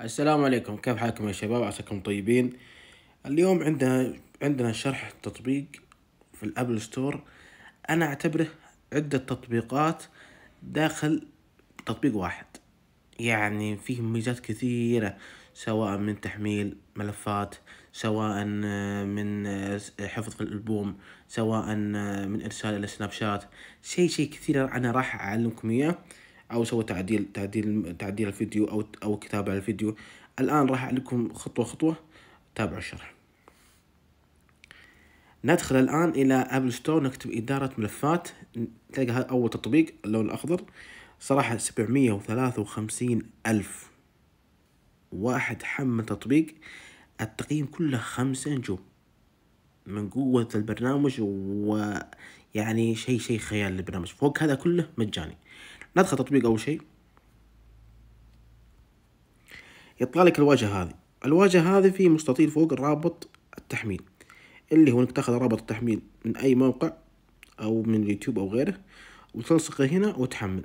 السلام عليكم كيف حالكم يا شباب عساكم طيبين اليوم عندنا عندنا شرح تطبيق في الابل ستور انا اعتبره عدة تطبيقات داخل تطبيق واحد يعني فيه ميزات كثيرة سواء من تحميل ملفات سواء آه، من آه، حفظ في الألبوم سواء آه، من إرسال إلى سناب شات شي شي كثير أنا راح أعلمكم إياه او سوى تعديل تعديل تعديل الفيديو او او كتابه على الفيديو الان راح اعلمكم خطوه خطوه تابعوا الشرح ندخل الان الى ابل ستور نكتب اداره ملفات تلقى هذا اول تطبيق اللون الاخضر صراحه 753 الف واحد حمل تطبيق التقييم كله خمسة نجوم من قوة البرنامج ويعني شيء شيء خيال البرنامج فوق هذا كله مجاني ندخل تطبيق أول شيء يطلع لك الواجهة هذه الواجهة هذه في مستطيل فوق الرابط التحميل اللي هو انك تاخذ رابط التحميل من اي موقع او من اليوتيوب او غيره وتلصقه هنا وتحمل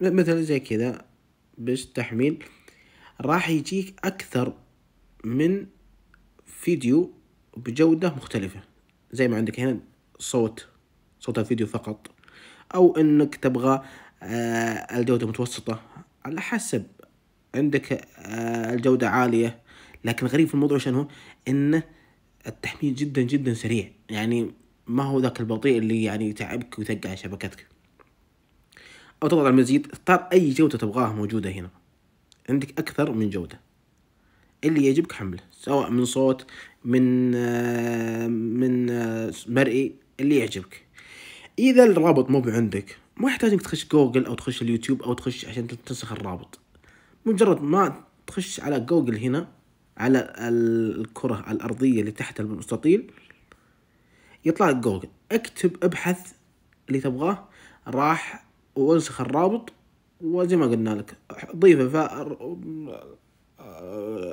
مثلا زي كذا بس تحميل راح يجيك اكثر من فيديو بجودة مختلفة زي ما عندك هنا صوت صوت الفيديو فقط او انك تبغى آه، الجودة متوسطة على حسب عندك آه، الجودة عالية لكن غريب في الموضوع شنو إنه التحميل جدا جدا سريع يعني ما هو ذاك البطيء اللي يعني يتعبك ويثقع شبكتك أو تضغط على المزيد اختار أي جودة تبغاها موجودة هنا عندك أكثر من جودة اللي يعجبك حمله سواء من صوت من آه، من مرئي اللي يعجبك إذا الرابط مو عندك ما يحتاج انك تخش جوجل او تخش اليوتيوب او تخش عشان تنسخ الرابط مجرد ما تخش على جوجل هنا على الكرة الأرضية اللي تحت المستطيل يطلع لك جوجل اكتب ابحث اللي تبغاه راح وانسخ الرابط وزي ما قلنا لك ضيفه في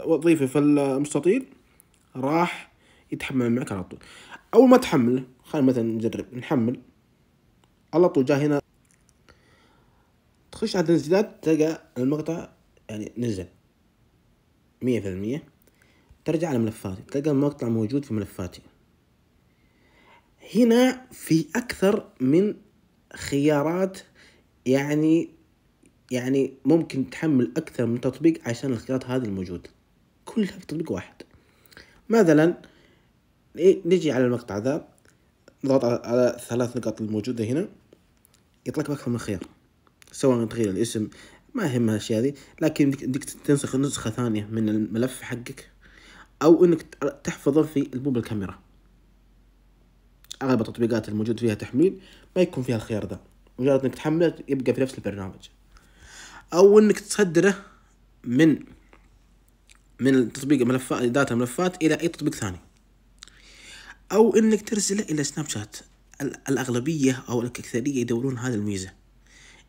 وظيفه في المستطيل راح يتحمل معك على طول اول ما تحمله خلينا مثلا نجرب نحمل على طول جاء هنا تخش على التنزيلات تلقى المقطع يعني نزل مية في المية ترجع على ملفاتي تلقى المقطع موجود في ملفاتي هنا في أكثر من خيارات يعني يعني ممكن تحمل أكثر من تطبيق عشان الخيارات هذه الموجودة كلها في تطبيق واحد مثلا نجي على المقطع ذا نضغط على ثلاث نقاط الموجودة هنا يطلق لك أكثر من خيار سواء تغيير الاسم ما يهم هالشيء هذه لكن بدك تنسخ نسخه ثانيه من الملف حقك او انك تحفظه في البوم الكاميرا اغلب التطبيقات الموجود فيها تحميل ما يكون فيها الخيار ذا مجرد انك تحمله يبقى في نفس البرنامج او انك تصدره من من تطبيق ملفات داتا ملفات الى اي تطبيق ثاني او انك ترسله الى سناب شات الاغلبيه او الاكثريه يدورون هذه الميزه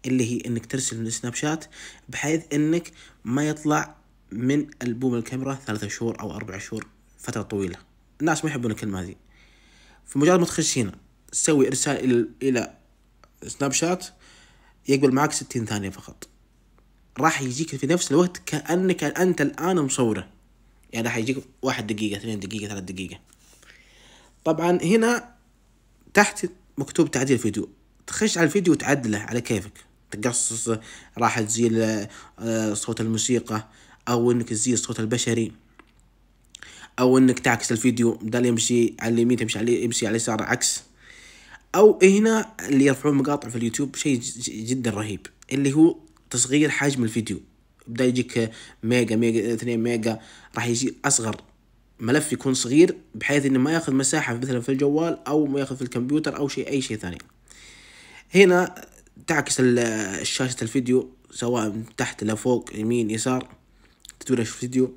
اللي هي انك ترسل من سناب شات بحيث انك ما يطلع من البوم الكاميرا ثلاثة شهور او اربع شهور فترة طويلة الناس ما يحبون الكلمة هذه فمجرد ما تخش هنا تسوي ارسال الى الى سناب شات يقبل معك ستين ثانية فقط راح يجيك في نفس الوقت كأنك أنت الآن مصوره يعني راح يجيك واحد دقيقة اثنين دقيقة ثلاث دقيقة طبعا هنا تحت مكتوب تعديل فيديو تخش على الفيديو وتعدله على كيفك تقصص راح تزيل آه، صوت الموسيقى او انك تزيل الصوت البشري او انك تعكس الفيديو بدل يمشي على اليمين تمشي على يمشي على اليسار عكس او هنا اللي يرفعون مقاطع في اليوتيوب شيء جدا رهيب اللي هو تصغير حجم الفيديو بدا يجيك ميجا ميجا 2 ميجا راح يجي اصغر ملف يكون صغير بحيث انه ما ياخذ مساحه مثلا في الجوال او ما ياخذ في الكمبيوتر او شيء اي شيء ثاني هنا تعكس شاشة الفيديو سواء من تحت لفوق يمين يسار تدور الفيديو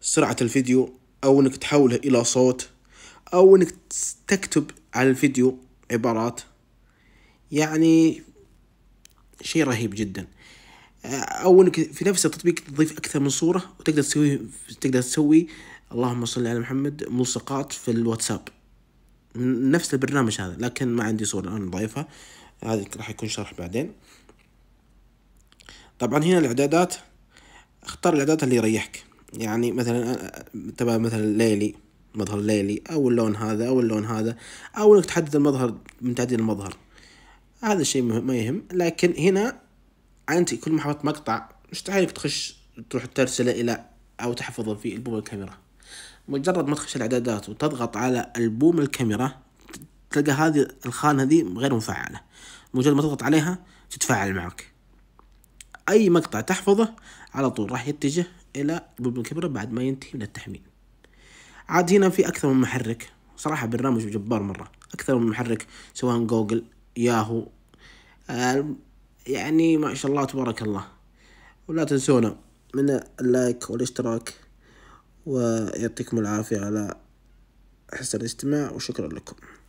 سرعة الفيديو أو إنك تحوله إلى صوت أو إنك تكتب على الفيديو عبارات يعني شيء رهيب جدا أو إنك في نفس التطبيق تضيف أكثر من صورة وتقدر تسوي تقدر تسوي اللهم صل على محمد ملصقات في الواتساب نفس البرنامج هذا لكن ما عندي صورة أنا ضايفها هذا راح يكون شرح بعدين طبعا هنا الاعدادات اختار الاعدادات اللي يريحك يعني مثلا تبع مثلا ليلي مظهر ليلي او اللون هذا او اللون هذا او انك تحدد المظهر من تعديل المظهر هذا الشيء ما يهم لكن هنا انت كل ما حفظت مقطع مستحيل تخش تروح ترسله الى او تحفظه في البوم الكاميرا مجرد ما تخش الاعدادات وتضغط على البوم الكاميرا تلقى هذه الخانة ذي غير مفعلة مجرد ما تضغط عليها تتفاعل معك أي مقطع تحفظه على طول راح يتجه إلى بوب الكاميرا بعد ما ينتهي من التحميل عاد هنا في أكثر من محرك صراحة برنامج جبار مرة أكثر من محرك سواء جوجل ياهو آه، يعني ما شاء الله تبارك الله ولا تنسونا من اللايك والاشتراك ويعطيكم العافية على حسن الاستماع وشكرا لكم